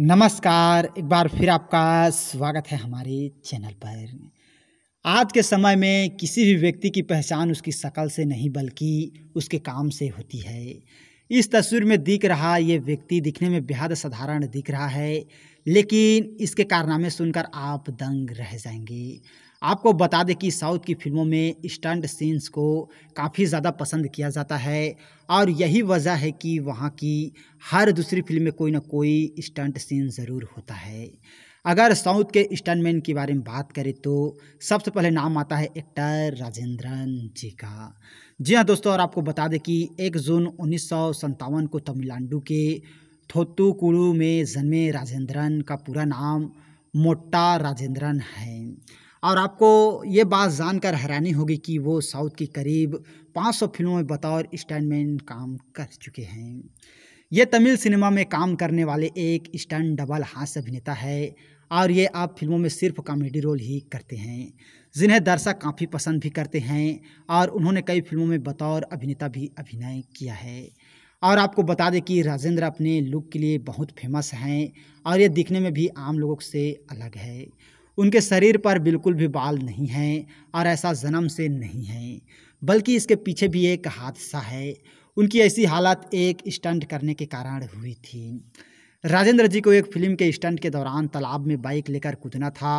नमस्कार एक बार फिर आपका स्वागत है हमारे चैनल पर आज के समय में किसी भी व्यक्ति की पहचान उसकी शक्ल से नहीं बल्कि उसके काम से होती है इस तस्वीर में दिख रहा ये व्यक्ति दिखने में बेहद साधारण दिख रहा है लेकिन इसके कारनामे सुनकर आप दंग रह जाएंगे आपको बता दें कि साउथ की फिल्मों में स्टंट सीन्स को काफ़ी ज़्यादा पसंद किया जाता है और यही वजह है कि वहाँ की हर दूसरी फिल्म में कोई ना कोई स्टंट सीन ज़रूर होता है अगर साउथ के स्टंटमैन के बारे में बात करें तो सबसे पहले नाम आता है एक्टर राजेंद्रन जी का जी हाँ दोस्तों और आपको बता दें कि एक जून उन्नीस को तमिलनाडु के थोत्तुकुड़ू में जन्मे राजेंद्रन का पूरा नाम मोटा राजेंद्रन है और आपको ये बात जानकर हैरानी होगी कि वो साउथ की करीब 500 फिल्मों में बतौर स्टैंडमैन काम कर चुके हैं ये तमिल सिनेमा में काम करने वाले एक स्टैंड डबल हास्य अभिनेता है और ये आप फिल्मों में सिर्फ कॉमेडी रोल ही करते हैं जिन्हें दर्शक काफ़ी पसंद भी करते हैं और उन्होंने कई फिल्मों में बतौर अभिनेता भी अभिनय किया है और आपको बता दें कि राजेंद्र अपने लुक के लिए बहुत फेमस हैं और ये दिखने में भी आम लोगों से अलग है उनके शरीर पर बिल्कुल भी बाल नहीं हैं और ऐसा जन्म से नहीं है बल्कि इसके पीछे भी एक हादसा है उनकी ऐसी हालत एक स्टंट करने के कारण हुई थी राजेंद्र जी को एक फिल्म के स्टंट के दौरान तालाब में बाइक लेकर कूदना था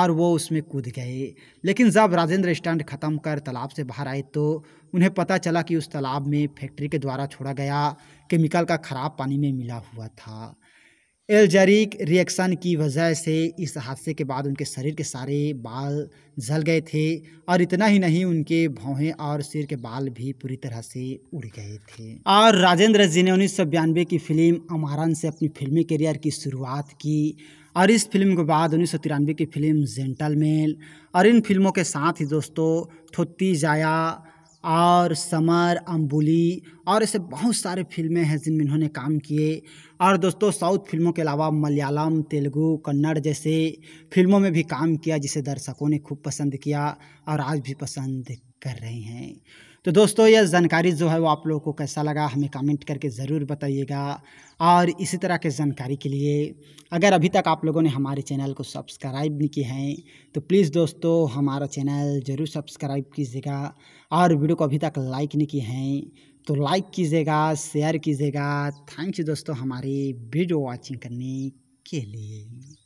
और वो उसमें कूद गए लेकिन जब राजेंद्र स्टंट ख़त्म कर तालाब से बाहर आए तो उन्हें पता चला कि उस तालाब में फैक्ट्री के द्वारा छोड़ा गया केमिकल का ख़राब पानी में मिला हुआ था एल्जरिक रिएक्शन की वजह से इस हादसे के बाद उनके शरीर के सारे बाल जल गए थे और इतना ही नहीं उनके भौहें और सिर के बाल भी पूरी तरह से उड़ गए थे और राजेंद्र जी ने उन्नीस की फिल्म अमारन से अपनी फिल्मी करियर की शुरुआत की और इस फिल्म के बाद उन्नीस की फिल्म जेंटलमैन और इन फिल्मों के साथ ही दोस्तों थोत्ती जाया और समर अम्बुली और ऐसे बहुत सारे फिल्में हैं जिनमें इन्होंने काम किए और दोस्तों साउथ फिल्मों के अलावा मलयालम तेलुगू कन्नड़ जैसे फिल्मों में भी काम किया जिसे दर्शकों ने खूब पसंद किया और आज भी पसंद कर रहे हैं तो दोस्तों यह जानकारी जो है वो आप लोगों को कैसा लगा हमें कमेंट करके ज़रूर बताइएगा और इसी तरह के जानकारी के लिए अगर अभी तक आप लोगों ने हमारे चैनल को सब्सक्राइब नहीं किए हैं तो प्लीज़ दोस्तों हमारा चैनल ज़रूर सब्सक्राइब कीजिएगा और वीडियो को अभी तक लाइक नहीं किए हैं तो लाइक कीजिएगा शेयर कीजिएगा थैंक यू दोस्तों हमारी वीडियो वॉचिंग करने के लिए